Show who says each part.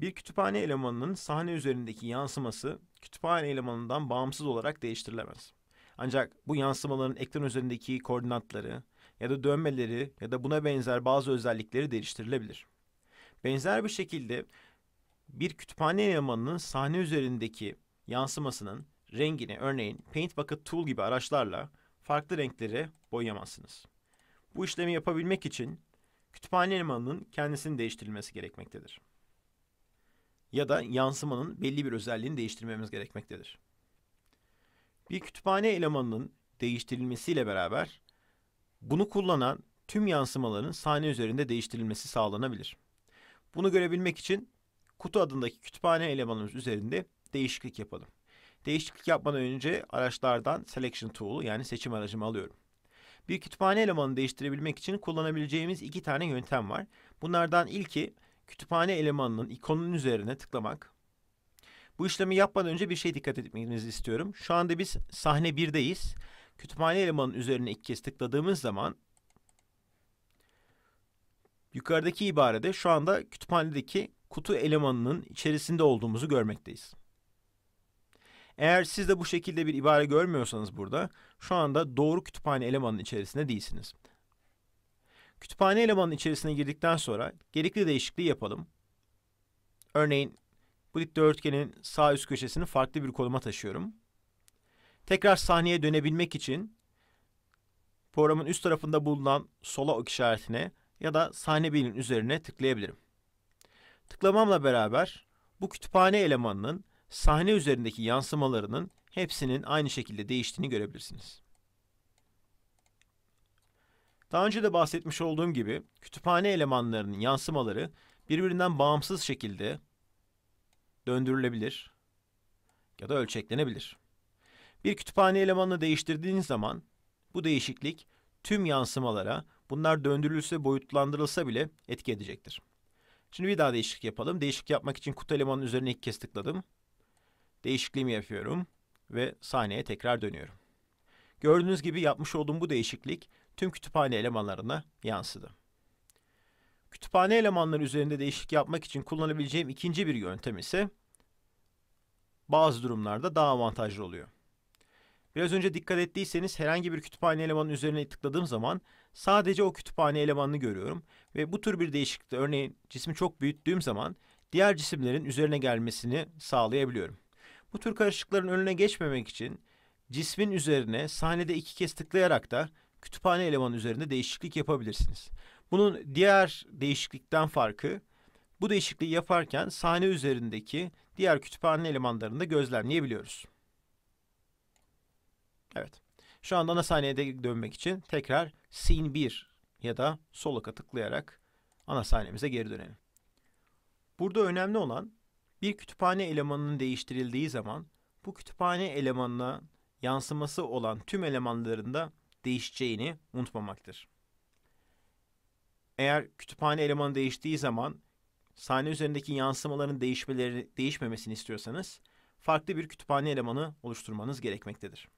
Speaker 1: Bir kütüphane elemanının sahne üzerindeki yansıması kütüphane elemanından bağımsız olarak değiştirilemez. Ancak bu yansımaların ekran üzerindeki koordinatları ya da dönmeleri ya da buna benzer bazı özellikleri değiştirilebilir. Benzer bir şekilde bir kütüphane elemanının sahne üzerindeki yansımasının rengini örneğin Paint Bucket Tool gibi araçlarla farklı renklere boyayamazsınız. Bu işlemi yapabilmek için kütüphane elemanının kendisini değiştirilmesi gerekmektedir ya da yansımanın belli bir özelliğini değiştirmemiz gerekmektedir. Bir kütüphane elemanının değiştirilmesiyle beraber bunu kullanan tüm yansımaların sahne üzerinde değiştirilmesi sağlanabilir. Bunu görebilmek için kutu adındaki kütüphane elemanımız üzerinde değişiklik yapalım. Değişiklik yapmadan önce araçlardan Selection Tool'u yani seçim aracımı alıyorum. Bir kütüphane elemanını değiştirebilmek için kullanabileceğimiz iki tane yöntem var. Bunlardan ilki kütüphane elemanının ikonun üzerine tıklamak. Bu işlemi yapmadan önce bir şey dikkat etmenizi istiyorum. Şu anda biz sahne 1'deyiz. Kütüphane elemanının üzerine iki kez tıkladığımız zaman yukarıdaki ibarede şu anda kütüphanedeki kutu elemanının içerisinde olduğumuzu görmekteyiz. Eğer siz de bu şekilde bir ibare görmüyorsanız burada şu anda doğru kütüphane elemanının içerisinde değilsiniz. Kütüphane elemanının içerisine girdikten sonra gerekli değişikliği yapalım. Örneğin bu dikdörtgenin sağ üst köşesini farklı bir koluma taşıyorum. Tekrar sahneye dönebilmek için programın üst tarafında bulunan sola ok işaretine ya da sahne birinin üzerine tıklayabilirim. Tıklamamla beraber bu kütüphane elemanının sahne üzerindeki yansımalarının hepsinin aynı şekilde değiştiğini görebilirsiniz. Daha önce de bahsetmiş olduğum gibi kütüphane elemanlarının yansımaları birbirinden bağımsız şekilde döndürülebilir ya da ölçeklenebilir. Bir kütüphane elemanını değiştirdiğiniz zaman bu değişiklik tüm yansımalara bunlar döndürülse boyutlandırılsa bile etki edecektir. Şimdi bir daha değişiklik yapalım. Değişiklik yapmak için kutu elemanın üzerine iki kez tıkladım. Değişikliğimi yapıyorum ve sahneye tekrar dönüyorum. Gördüğünüz gibi yapmış olduğum bu değişiklik tüm kütüphane elemanlarına yansıdı. Kütüphane elemanları üzerinde değişiklik yapmak için kullanabileceğim ikinci bir yöntem ise bazı durumlarda daha avantajlı oluyor. Biraz önce dikkat ettiyseniz herhangi bir kütüphane elemanının üzerine tıkladığım zaman sadece o kütüphane elemanını görüyorum ve bu tür bir değişiklikte örneğin cismi çok büyüttüğüm zaman diğer cisimlerin üzerine gelmesini sağlayabiliyorum. Bu tür karışıkların önüne geçmemek için cismin üzerine sahnede iki kez tıklayarak da kütüphane elemanı üzerinde değişiklik yapabilirsiniz. Bunun diğer değişiklikten farkı bu değişikliği yaparken sahne üzerindeki diğer kütüphane elemanlarını da gözlemleyebiliyoruz. Evet. Şu anda ana sahneye dönmek için tekrar Scene 1 ya da Solok'a tıklayarak ana sahnemize geri dönelim. Burada önemli olan bir kütüphane elemanının değiştirildiği zaman bu kütüphane elemanına yansıması olan tüm elemanlarında değişeceğini unutmamaktır. Eğer kütüphane elemanı değiştiği zaman sahne üzerindeki yansımaların değişmeleri değişmemesini istiyorsanız farklı bir kütüphane elemanı oluşturmanız gerekmektedir.